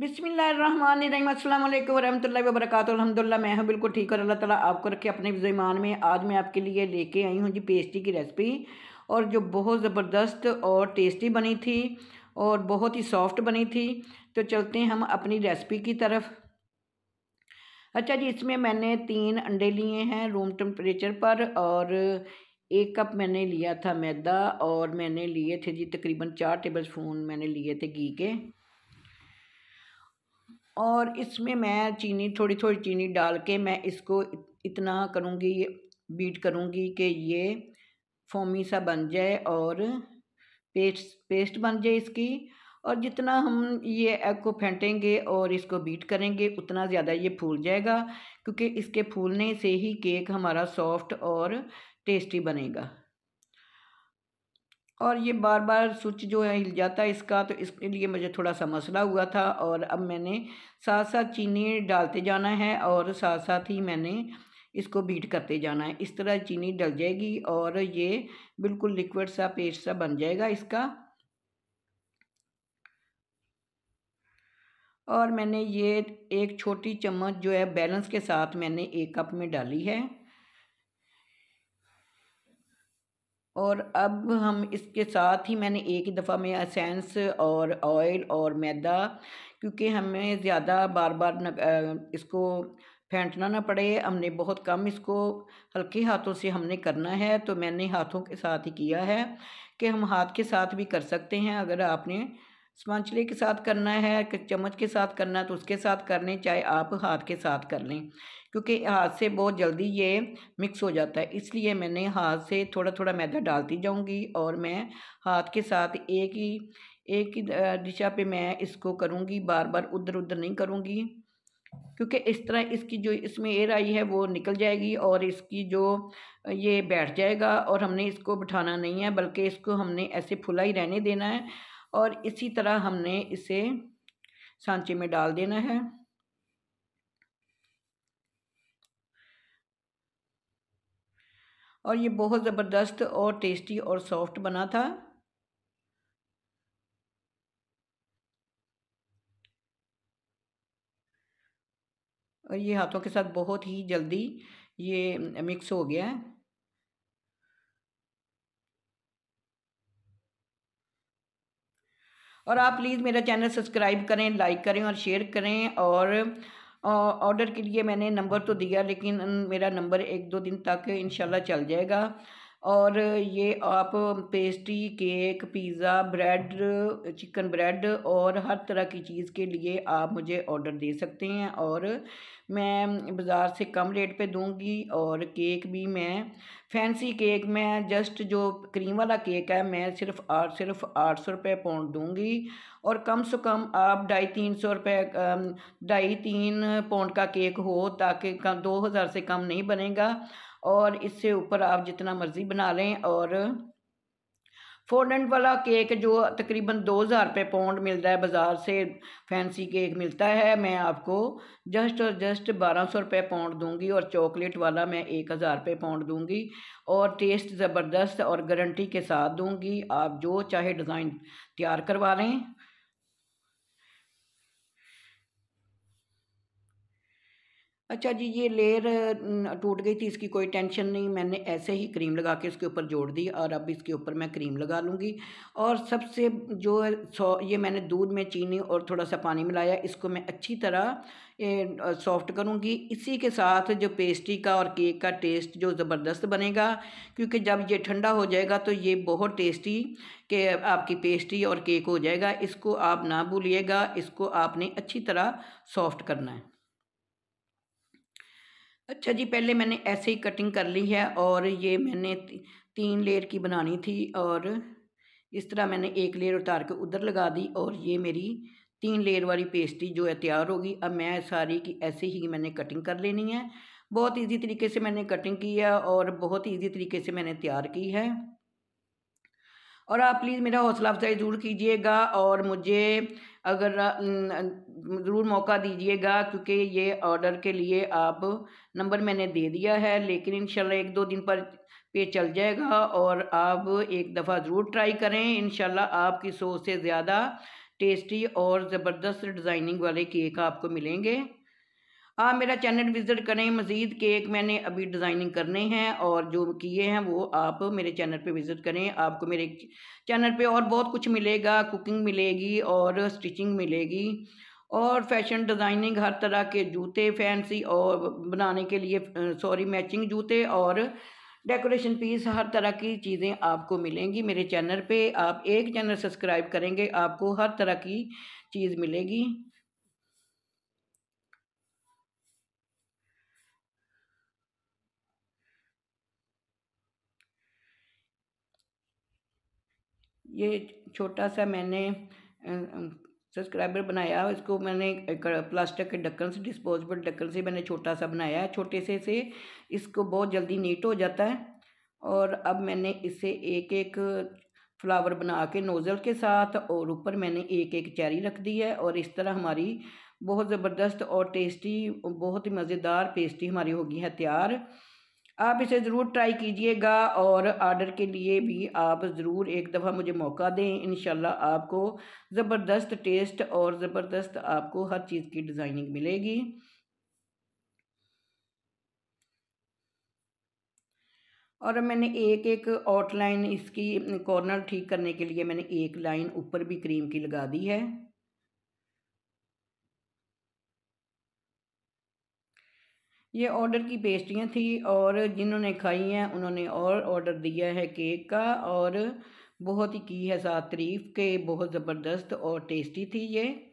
बिसमीम वरहमल वरक अलहमदिल्ला मैं हूँ बिल्कुल ठीक और अल्लाह ताला आपको रखे अपने ईमान में आज मैं आपके लिए लेके आई हूँ जी पेस्टी की रेसिपी और जो बहुत ज़बरदस्त और टेस्टी बनी थी और बहुत ही सॉफ्ट बनी थी तो चलते हैं हम अपनी रेसिपी की तरफ अच्छा जी इसमें मैंने तीन अंडे लिए हैं रूम टेम्परेचर पर और एक कप मैंने लिया था मैदा और मैंने लिए थे जी तकरीबन चार टेबल स्पून मैंने लिए थे घी के और इसमें मैं चीनी थोड़ी थोड़ी चीनी डाल के मैं इसको इतना करूँगी ये बीट करूँगी कि ये फोमी सा बन जाए और पेस्ट पेस्ट बन जाए इसकी और जितना हम ये एग को फेंटेंगे और इसको बीट करेंगे उतना ज़्यादा ये फूल जाएगा क्योंकि इसके फूलने से ही केक हमारा सॉफ्ट और टेस्टी बनेगा और ये बार बार स्विच जो है हिल जाता है इसका तो इसके लिए मुझे थोड़ा सा मसला हुआ था और अब मैंने साथ साथ चीनी डालते जाना है और साथ साथ ही मैंने इसको बीट करते जाना है इस तरह चीनी डल जाएगी और ये बिल्कुल लिक्विड सा पेस्ट सा बन जाएगा इसका और मैंने ये एक छोटी चम्मच जो है बैलेंस के साथ मैंने एक कप में डाली है और अब हम इसके साथ ही मैंने एक ही दफ़ा में असेंस और ऑयल और मैदा क्योंकि हमें ज़्यादा बार बार न, इसको फेंटना ना पड़े हमने बहुत कम इसको हल्के हाथों से हमने करना है तो मैंने हाथों के साथ ही किया है कि हम हाथ के साथ भी कर सकते हैं अगर आपने स्पंचले के साथ करना है चम्मच के साथ करना है तो उसके साथ कर लें चाहे आप हाथ के साथ कर लें क्योंकि हाथ से बहुत जल्दी ये मिक्स हो जाता है इसलिए मैंने हाथ से थोड़ा थोड़ा मैदा डालती जाऊंगी और मैं हाथ के साथ एक ही एक ही दिशा पे मैं इसको करूंगी बार बार उधर उधर नहीं करूंगी क्योंकि इस तरह इसकी जो इसमें एयर आई है वो निकल जाएगी और इसकी जो ये बैठ जाएगा और हमने इसको बिठाना नहीं है बल्कि इसको हमने ऐसे फुला ही रहने देना है और इसी तरह हमने इसे सांचे में डाल देना है और ये बहुत ज़बरदस्त और टेस्टी और सॉफ्ट बना था और ये हाथों के साथ बहुत ही जल्दी ये मिक्स हो गया है और आप प्लीज़ मेरा चैनल सब्सक्राइब करें लाइक करें और शेयर करें और ऑर्डर के लिए मैंने नंबर तो दिया लेकिन मेरा नंबर एक दो दिन तक इन चल जाएगा और ये आप pastry cake pizza bread chicken bread और हर तरह की चीज़ के लिए आप मुझे ऑर्डर दे सकते हैं और मैं बाज़ार से कम रेट पे दूंगी और केक भी मैं फैंसी केक मैं जस्ट जो क्रीम वाला केक है मैं सिर्फ आठ सिर्फ आठ सौ रुपये पौंड दूंगी और कम से कम आप ढाई तीन सौ रुपये ढाई तीन पौंड का केक हो ताकि दो हज़ार से कम नहीं बनेगा और इससे ऊपर आप जितना मर्ज़ी बना लें और फोर्डेंट वाला केक जो तकरीबन दो हज़ार रुपये पाउंड मिल रहा है बाज़ार से फैंसी केक मिलता है मैं आपको जस्ट और जस्ट बारह सौ रुपये पाउंड दूंगी और चॉकलेट वाला मैं एक हज़ार रुपये पाउंड दूंगी और टेस्ट ज़बरदस्त और गारंटी के साथ दूंगी आप जो चाहे डिज़ाइन तैयार करवा लें अच्छा जी ये लेयर टूट गई थी इसकी कोई टेंशन नहीं मैंने ऐसे ही क्रीम लगा के इसके ऊपर जोड़ दी और अब इसके ऊपर मैं क्रीम लगा लूँगी और सबसे जो सौ ये मैंने दूध में चीनी और थोड़ा सा पानी मिलाया इसको मैं अच्छी तरह सॉफ्ट करूँगी इसी के साथ जो पेस्ट्री का और केक का टेस्ट जो ज़बरदस्त बनेगा क्योंकि जब ये ठंडा हो जाएगा तो ये बहुत टेस्टी के आपकी पेस्ट्री और केक हो जाएगा इसको आप ना भूलिएगा इसको आपने अच्छी तरह सॉफ्ट करना है अच्छा जी पहले मैंने ऐसे ही कटिंग कर ली है और ये मैंने तीन लेयर की बनानी थी और इस तरह मैंने एक लेयर उतार के उधर लगा दी और ये मेरी तीन लेयर वाली पेस्ट्री जो है तैयार होगी अब मैं सारी की ऐसे ही मैंने कटिंग कर लेनी है बहुत इजी तरीके से मैंने कटिंग की है और बहुत इजी तरीके से मैंने तैयार की है और आप प्लीज़ मेरा हौसला अफजाई ज़रूर कीजिएगा और मुझे अगर ज़रूर मौका दीजिएगा क्योंकि ये ऑर्डर के लिए आप नंबर मैंने दे दिया है लेकिन इन एक दो दिन पर पे चल जाएगा और आप एक दफ़ा ज़रूर ट्राई करें इन आपकी सोच से ज़्यादा टेस्टी और ज़बरदस्त डिज़ाइनिंग वाले केक आपको मिलेंगे हाँ मेरा चैनल विज़िट करें मज़ीद केक मैंने अभी डिज़ाइनिंग करने हैं और जो किए हैं वो आप मेरे चैनल पे विज़िट करें आपको मेरे चैनल पे और बहुत कुछ मिलेगा कुकिंग मिलेगी और स्टिचिंग मिलेगी और फैशन डिज़ाइनिंग हर तरह के जूते फैंसी और बनाने के लिए सॉरी मैचिंग जूते और डेकोरेशन पीस हर तरह की चीज़ें आपको मिलेंगी मेरे चैनल पे आप एक चैनल सब्सक्राइब करेंगे आपको हर तरह की चीज़ मिलेगी ये छोटा सा मैंने सब्सक्राइबर बनाया इसको मैंने प्लास्टिक के ढक्कन से डिस्पोजेबल ढक्कन से मैंने छोटा सा बनाया है छोटे से से इसको बहुत जल्दी नीट हो जाता है और अब मैंने इसे एक एक फ्लावर बना के नोज़ल के साथ और ऊपर मैंने एक एक चेरी रख दी है और इस तरह हमारी बहुत ज़बरदस्त और टेस्टी बहुत ही मज़ेदार पेस्टी हमारी होगी है तैयार आप इसे ज़रूर ट्राई कीजिएगा और आर्डर के लिए भी आप ज़रूर एक दफ़ा मुझे मौका दें इन आपको ज़बरदस्त टेस्ट और ज़बरदस्त आपको हर चीज़ की डिज़ाइनिंग मिलेगी और मैंने एक एक आउटलाइन इसकी कॉर्नर ठीक करने के लिए मैंने एक लाइन ऊपर भी क्रीम की लगा दी है ये ऑर्डर की पेस्ट्रियाँ थी और जिन्होंने खाई हैं उन्होंने और ऑर्डर दिया है केक का और बहुत ही की है साथ तारीफ़ के बहुत ज़बरदस्त और टेस्टी थी ये